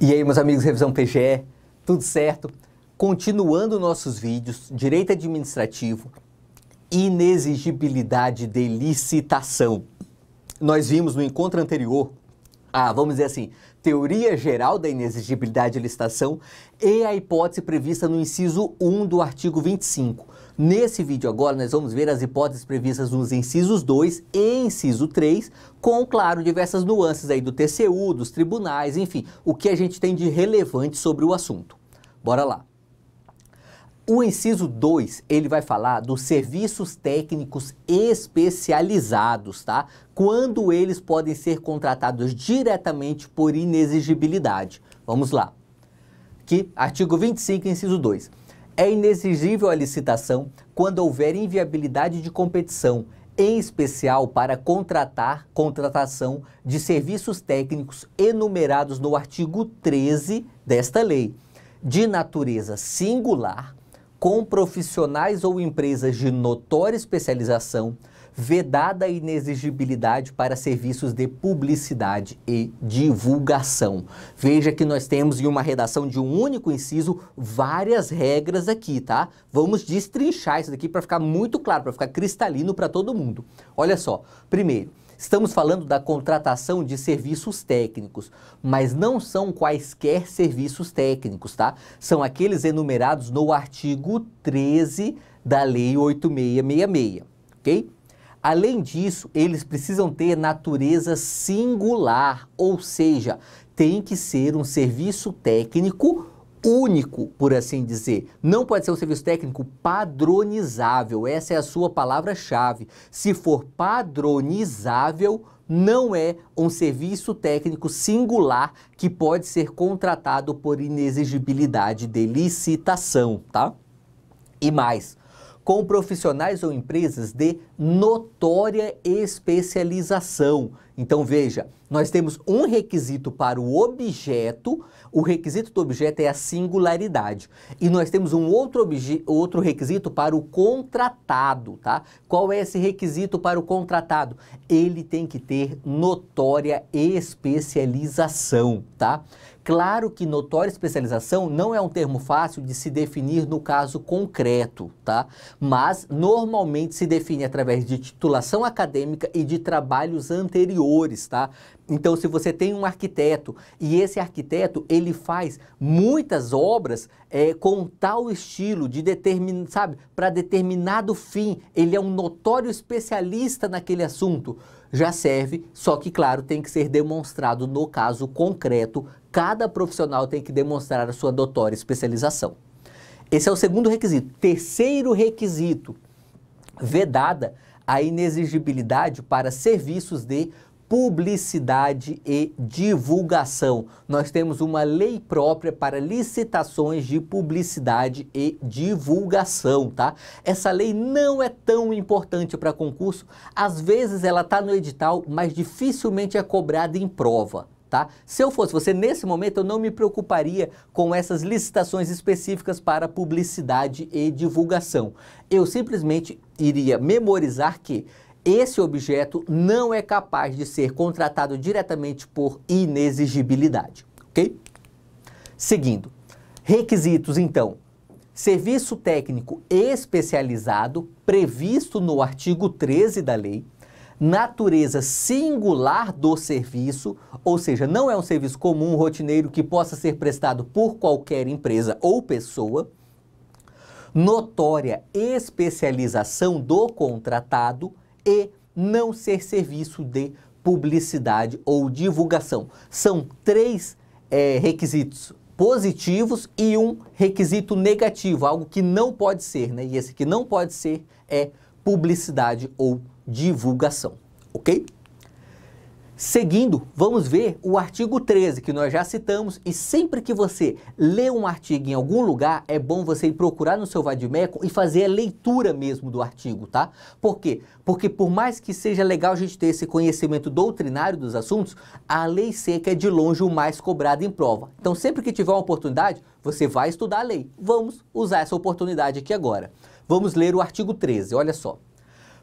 E aí, meus amigos Revisão PGE, tudo certo? Continuando nossos vídeos, direito administrativo, inexigibilidade de licitação. Nós vimos no encontro anterior, ah, vamos dizer assim, teoria geral da inexigibilidade de licitação e a hipótese prevista no inciso 1 do artigo 25. Nesse vídeo agora nós vamos ver as hipóteses previstas nos incisos 2 e inciso 3, com, claro, diversas nuances aí do TCU, dos tribunais, enfim, o que a gente tem de relevante sobre o assunto. Bora lá. O inciso 2, ele vai falar dos serviços técnicos especializados, tá? Quando eles podem ser contratados diretamente por inexigibilidade. Vamos lá. Aqui, artigo 25, inciso 2 é inexigível a licitação quando houver inviabilidade de competição, em especial para contratar contratação de serviços técnicos enumerados no artigo 13 desta lei, de natureza singular, com profissionais ou empresas de notória especialização, vedada a inexigibilidade para serviços de publicidade e divulgação. Veja que nós temos em uma redação de um único inciso várias regras aqui, tá? Vamos destrinchar isso daqui para ficar muito claro, para ficar cristalino para todo mundo. Olha só, primeiro, Estamos falando da contratação de serviços técnicos, mas não são quaisquer serviços técnicos, tá? São aqueles enumerados no artigo 13 da Lei 8666, ok? Além disso, eles precisam ter natureza singular, ou seja, tem que ser um serviço técnico único, por assim dizer. Não pode ser um serviço técnico padronizável, essa é a sua palavra-chave. Se for padronizável, não é um serviço técnico singular que pode ser contratado por inexigibilidade de licitação, tá? E mais, com profissionais ou empresas de notória especialização então veja, nós temos um requisito para o objeto, o requisito do objeto é a singularidade. E nós temos um outro, outro requisito para o contratado, tá? Qual é esse requisito para o contratado? Ele tem que ter notória especialização, tá? Claro que notória especialização não é um termo fácil de se definir no caso concreto, tá? Mas normalmente se define através de titulação acadêmica e de trabalhos anteriores valores, tá? Então, se você tem um arquiteto e esse arquiteto ele faz muitas obras é, com tal estilo de determin, sabe, para determinado fim, ele é um notório especialista naquele assunto. Já serve, só que claro tem que ser demonstrado no caso concreto. Cada profissional tem que demonstrar a sua notória especialização. Esse é o segundo requisito. Terceiro requisito: vedada a inexigibilidade para serviços de publicidade e divulgação. Nós temos uma lei própria para licitações de publicidade e divulgação, tá? Essa lei não é tão importante para concurso, às vezes ela está no edital, mas dificilmente é cobrada em prova. Tá? Se eu fosse você, nesse momento, eu não me preocuparia com essas licitações específicas para publicidade e divulgação. Eu simplesmente iria memorizar que esse objeto não é capaz de ser contratado diretamente por inexigibilidade, ok? Seguindo, requisitos então. Serviço técnico especializado previsto no artigo 13 da lei, natureza singular do serviço, ou seja, não é um serviço comum, rotineiro, que possa ser prestado por qualquer empresa ou pessoa, notória especialização do contratado e não ser serviço de publicidade ou divulgação. São três é, requisitos positivos e um requisito negativo, algo que não pode ser, né? E esse que não pode ser é publicidade ou divulgação, ok? Seguindo, vamos ver o artigo 13 que nós já citamos e sempre que você lê um artigo em algum lugar, é bom você ir procurar no seu vadimeco e fazer a leitura mesmo do artigo, tá? Por quê? Porque por mais que seja legal a gente ter esse conhecimento doutrinário dos assuntos, a lei seca é de longe o mais cobrado em prova. Então sempre que tiver uma oportunidade, você vai estudar a lei. Vamos usar essa oportunidade aqui agora. Vamos ler o artigo 13, olha só.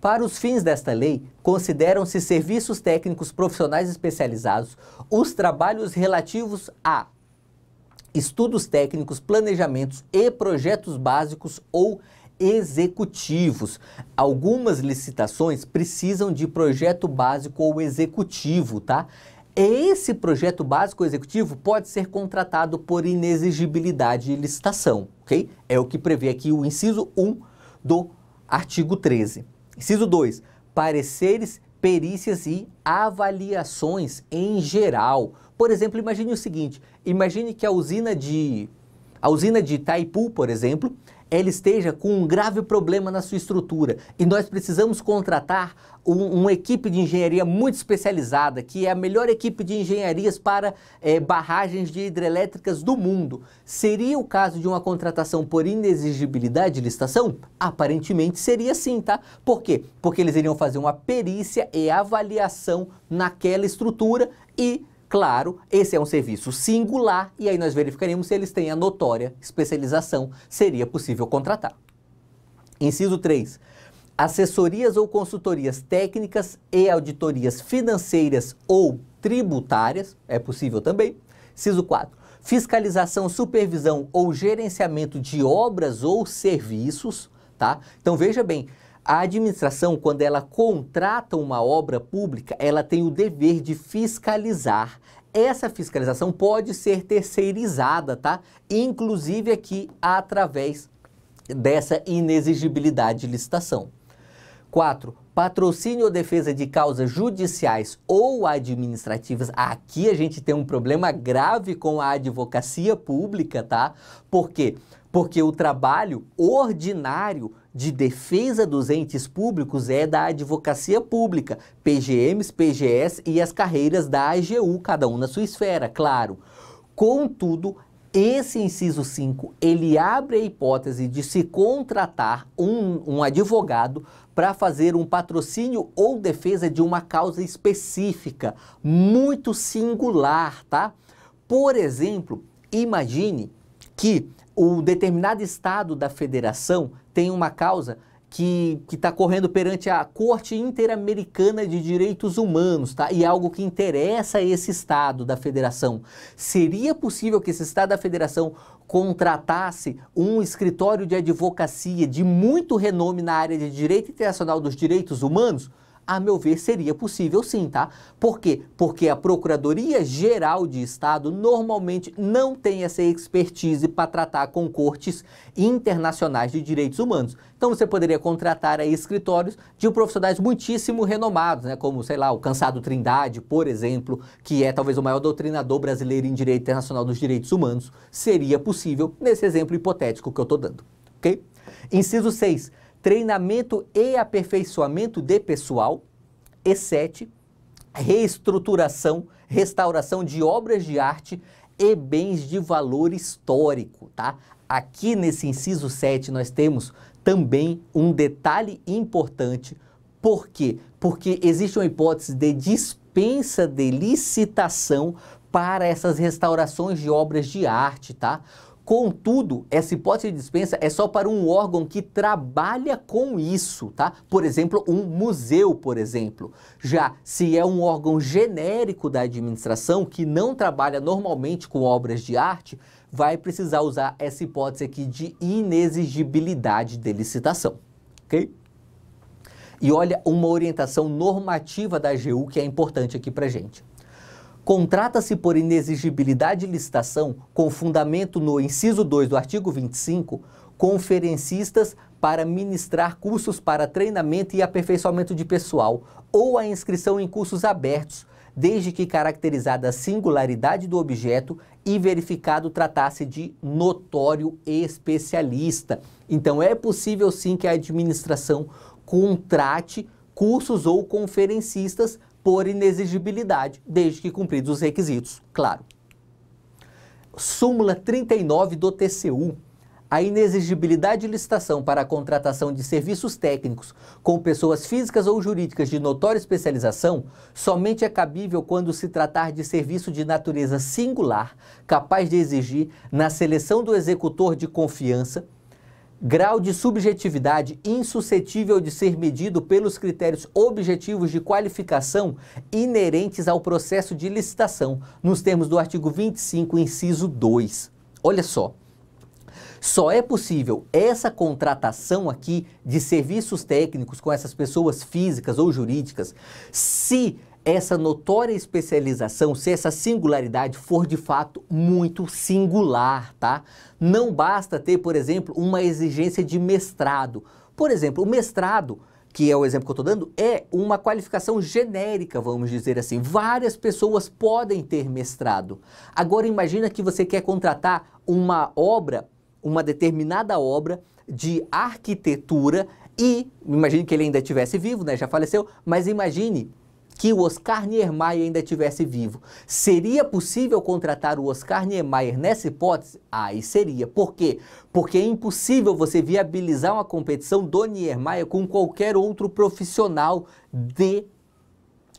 Para os fins desta lei, consideram-se serviços técnicos profissionais especializados os trabalhos relativos a estudos técnicos, planejamentos e projetos básicos ou executivos. Algumas licitações precisam de projeto básico ou executivo, tá? Esse projeto básico executivo pode ser contratado por inexigibilidade de licitação, ok? É o que prevê aqui o inciso 1 do artigo 13. Inciso 2. Pareceres, perícias e avaliações em geral. Por exemplo, imagine o seguinte: imagine que a usina de a usina de Itaipu, por exemplo, ela esteja com um grave problema na sua estrutura e nós precisamos contratar um, uma equipe de engenharia muito especializada, que é a melhor equipe de engenharias para é, barragens de hidrelétricas do mundo. Seria o caso de uma contratação por inexigibilidade de licitação? Aparentemente seria sim, tá? Por quê? Porque eles iriam fazer uma perícia e avaliação naquela estrutura e Claro, esse é um serviço singular e aí nós verificaremos se eles têm a notória especialização, seria possível contratar. Inciso 3. Assessorias ou consultorias técnicas e auditorias financeiras ou tributárias, é possível também. Inciso 4. Fiscalização, supervisão ou gerenciamento de obras ou serviços, tá? Então veja bem, a administração, quando ela contrata uma obra pública, ela tem o dever de fiscalizar. Essa fiscalização pode ser terceirizada, tá? Inclusive aqui através dessa inexigibilidade de licitação. 4. Patrocínio ou defesa de causas judiciais ou administrativas. Aqui a gente tem um problema grave com a advocacia pública, tá? Por quê? Porque o trabalho ordinário de defesa dos entes públicos é da advocacia pública, PGMs, PGS e as carreiras da AGU, cada um na sua esfera, claro. Contudo, esse inciso 5, ele abre a hipótese de se contratar um, um advogado para fazer um patrocínio ou defesa de uma causa específica, muito singular, tá? Por exemplo, imagine que o determinado estado da federação tem uma causa que está correndo perante a Corte Interamericana de Direitos Humanos, tá? E é algo que interessa esse Estado da Federação. Seria possível que esse Estado da Federação contratasse um escritório de advocacia de muito renome na área de direito internacional dos direitos humanos? a meu ver, seria possível sim, tá? Por quê? Porque a Procuradoria Geral de Estado normalmente não tem essa expertise para tratar com cortes internacionais de direitos humanos. Então você poderia contratar aí escritórios de profissionais muitíssimo renomados, né? Como, sei lá, o Cansado Trindade, por exemplo, que é talvez o maior doutrinador brasileiro em direito internacional dos direitos humanos. Seria possível nesse exemplo hipotético que eu estou dando, ok? Inciso 6 treinamento e aperfeiçoamento de pessoal. E7, reestruturação, restauração de obras de arte e bens de valor histórico, tá? Aqui nesse inciso 7 nós temos também um detalhe importante. Por quê? Porque existe uma hipótese de dispensa de licitação para essas restaurações de obras de arte, tá? Contudo, essa hipótese de dispensa é só para um órgão que trabalha com isso, tá? Por exemplo, um museu, por exemplo. Já se é um órgão genérico da administração que não trabalha normalmente com obras de arte, vai precisar usar essa hipótese aqui de inexigibilidade de licitação, ok? E olha uma orientação normativa da AGU que é importante aqui para gente. Contrata-se por inexigibilidade de licitação, com fundamento no inciso 2 do artigo 25, conferencistas para ministrar cursos para treinamento e aperfeiçoamento de pessoal ou a inscrição em cursos abertos, desde que caracterizada a singularidade do objeto e verificado tratasse de notório especialista. Então é possível sim que a administração contrate cursos ou conferencistas por inexigibilidade, desde que cumpridos os requisitos, claro. Súmula 39 do TCU. A inexigibilidade de licitação para a contratação de serviços técnicos com pessoas físicas ou jurídicas de notória especialização somente é cabível quando se tratar de serviço de natureza singular, capaz de exigir, na seleção do executor de confiança, grau de subjetividade insuscetível de ser medido pelos critérios objetivos de qualificação inerentes ao processo de licitação, nos termos do artigo 25, inciso 2. Olha só. Só é possível essa contratação aqui de serviços técnicos com essas pessoas físicas ou jurídicas se essa notória especialização, se essa singularidade for de fato muito singular, tá? Não basta ter, por exemplo, uma exigência de mestrado. Por exemplo, o mestrado que é o exemplo que eu estou dando, é uma qualificação genérica, vamos dizer assim. Várias pessoas podem ter mestrado. Agora imagina que você quer contratar uma obra, uma determinada obra de arquitetura e, imagine que ele ainda estivesse vivo, né, já faleceu, mas imagine que o Oscar Niemeyer ainda estivesse vivo. Seria possível contratar o Oscar Niemeyer nessa hipótese? Aí seria. Por quê? Porque é impossível você viabilizar uma competição do Niemeyer com qualquer outro profissional de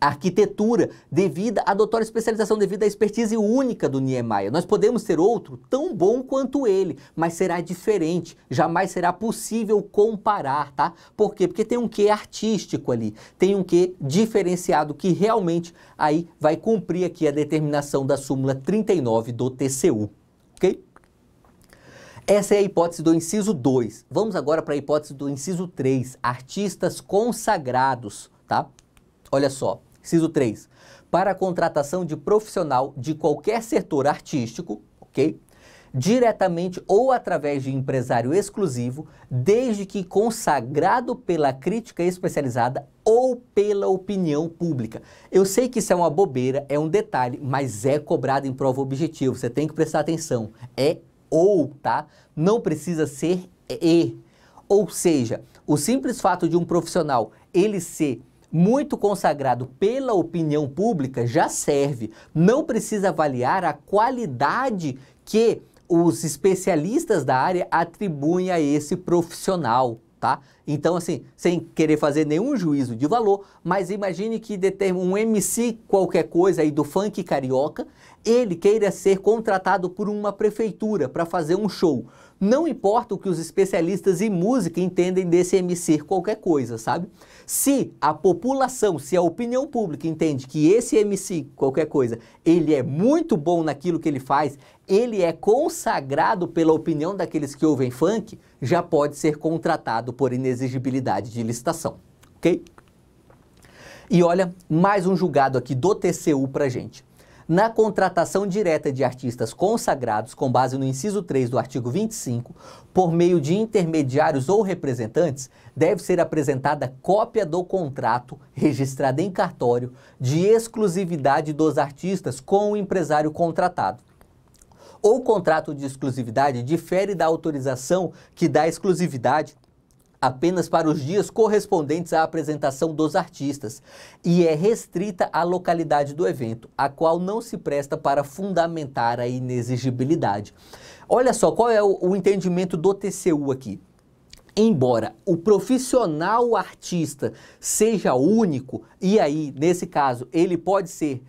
arquitetura devida à doutora especialização, devido à expertise única do Niemeyer. Nós podemos ter outro tão bom quanto ele, mas será diferente, jamais será possível comparar, tá? Por quê? Porque tem um quê artístico ali, tem um quê diferenciado que realmente aí vai cumprir aqui a determinação da súmula 39 do TCU, ok? Essa é a hipótese do inciso 2. Vamos agora para a hipótese do inciso 3, artistas consagrados, tá? Olha só, Inciso 3. Para a contratação de profissional de qualquer setor artístico, ok? Diretamente ou através de empresário exclusivo, desde que consagrado pela crítica especializada ou pela opinião pública. Eu sei que isso é uma bobeira, é um detalhe, mas é cobrado em prova objetiva Você tem que prestar atenção. É ou, tá? Não precisa ser e. Ou seja, o simples fato de um profissional ele ser muito consagrado pela opinião pública já serve. Não precisa avaliar a qualidade que os especialistas da área atribuem a esse profissional. Tá? Então, assim, sem querer fazer nenhum juízo de valor, mas imagine que um MC qualquer coisa aí do funk carioca, ele queira ser contratado por uma prefeitura para fazer um show. Não importa o que os especialistas em música entendem desse MC qualquer coisa, sabe? Se a população, se a opinião pública entende que esse MC qualquer coisa, ele é muito bom naquilo que ele faz, ele é consagrado pela opinião daqueles que ouvem funk, já pode ser contratado por inexigibilidade de licitação, ok? E olha, mais um julgado aqui do TCU pra gente na contratação direta de artistas consagrados com base no inciso 3 do artigo 25, por meio de intermediários ou representantes, deve ser apresentada cópia do contrato registrado em cartório de exclusividade dos artistas com o empresário contratado. O contrato de exclusividade difere da autorização que dá exclusividade apenas para os dias correspondentes à apresentação dos artistas e é restrita à localidade do evento, a qual não se presta para fundamentar a inexigibilidade. Olha só, qual é o, o entendimento do TCU aqui? Embora o profissional artista seja único, e aí, nesse caso, ele pode ser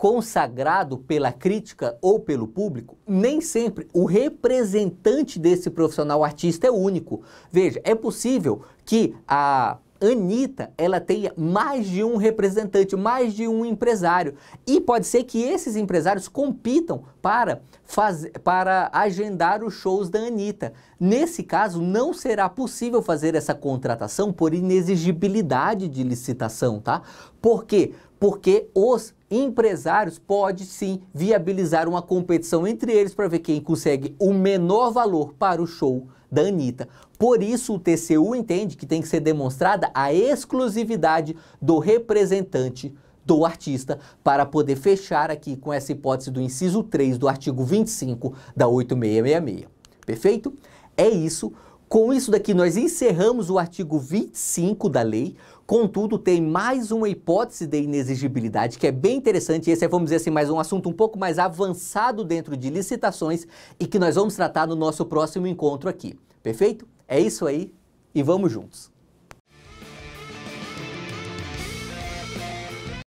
consagrado pela crítica ou pelo público, nem sempre o representante desse profissional artista é único. Veja, é possível que a Anitta, ela tenha mais de um representante, mais de um empresário. E pode ser que esses empresários compitam para, fazer, para agendar os shows da Anitta. Nesse caso, não será possível fazer essa contratação por inexigibilidade de licitação, tá? Por quê? porque os empresários podem sim viabilizar uma competição entre eles para ver quem consegue o menor valor para o show da Anitta. Por isso, o TCU entende que tem que ser demonstrada a exclusividade do representante do artista para poder fechar aqui com essa hipótese do inciso 3 do artigo 25 da 8666. Perfeito? É isso. Com isso daqui, nós encerramos o artigo 25 da lei. Contudo, tem mais uma hipótese de inexigibilidade que é bem interessante. Esse é, vamos dizer assim, mais um assunto um pouco mais avançado dentro de licitações e que nós vamos tratar no nosso próximo encontro aqui. Perfeito? É isso aí e vamos juntos.